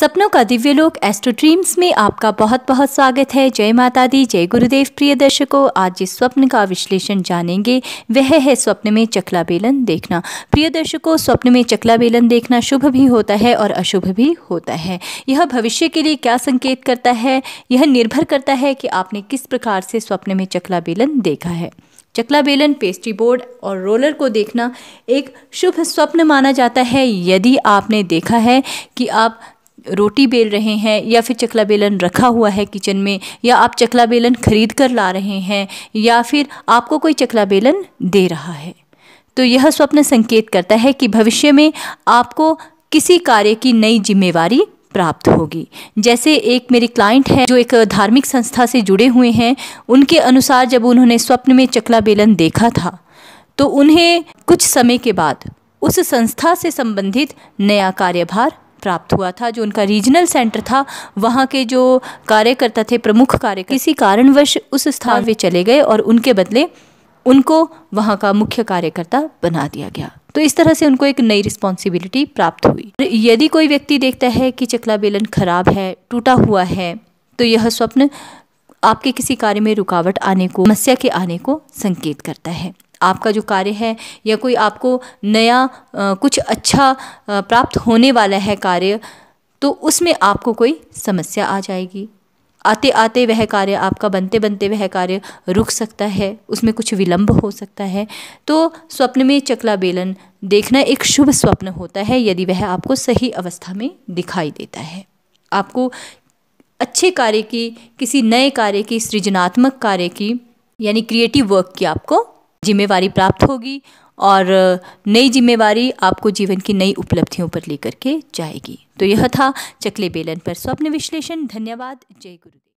सपनों का दिव्य लोक एस्ट्रो ड्रीम्स में आपका बहुत बहुत स्वागत है जय माता दी जय गुरुदेव प्रिय दर्शकों आज जिस स्वप्न का विश्लेषण जानेंगे वह है स्वप्न में चकला बेलन देखना प्रिय दर्शकों स्वप्न में चकला बेलन देखना शुभ भी होता है और अशुभ भी होता है यह भविष्य के लिए क्या संकेत करता है यह निर्भर करता है कि आपने किस प्रकार से स्वप्न में चकला बेलन देखा है चकला बेलन पेस्ट्री बोर्ड और रोलर को देखना एक शुभ स्वप्न माना जाता है यदि आपने देखा है कि आप रोटी बेल रहे हैं या फिर चकला बेलन रखा हुआ है किचन में या आप चकला बेलन खरीद कर ला रहे हैं या फिर आपको कोई चकला बेलन दे रहा है तो यह स्वप्न संकेत करता है कि भविष्य में आपको किसी कार्य की नई जिम्मेवारी प्राप्त होगी जैसे एक मेरे क्लाइंट है जो एक धार्मिक संस्था से जुड़े हुए हैं उनके अनुसार जब उन्होंने स्वप्न में चकला बेलन देखा था तो उन्हें कुछ समय के बाद उस संस्था से संबंधित नया कार्यभार प्राप्त हुआ था जो उनका रीजनल सेंटर था वहाँ के जो कार्यकर्ता थे प्रमुख कार्यकर्ता किसी कारणवश उस स्थान पर चले गए और उनके बदले उनको वहाँ का मुख्य कार्यकर्ता बना दिया गया तो इस तरह से उनको एक नई रिस्पॉन्सिबिलिटी प्राप्त हुई यदि कोई व्यक्ति देखता है कि चकला बेलन खराब है टूटा हुआ है तो यह स्वप्न आपके किसी कार्य में रुकावट आने को समस्या के आने को संकेत करता है आपका जो कार्य है या कोई आपको नया कुछ अच्छा प्राप्त होने वाला है कार्य तो उसमें आपको कोई समस्या आ जाएगी आते आते वह कार्य आपका बनते बनते वह कार्य रुक सकता है उसमें कुछ विलंब हो सकता है तो स्वप्न में चकला बेलन देखना एक शुभ स्वप्न होता है यदि वह आपको सही अवस्था में दिखाई देता है आपको अच्छे कार्य की किसी नए कार्य की सृजनात्मक कार्य की यानी क्रिएटिव वर्क की आपको जिम्मेवारी प्राप्त होगी और नई जिम्मेवारी आपको जीवन की नई उपलब्धियों पर लेकर के जाएगी तो यह था चकले बेलन पर स्वप्न विश्लेषण धन्यवाद जय गुरुदेव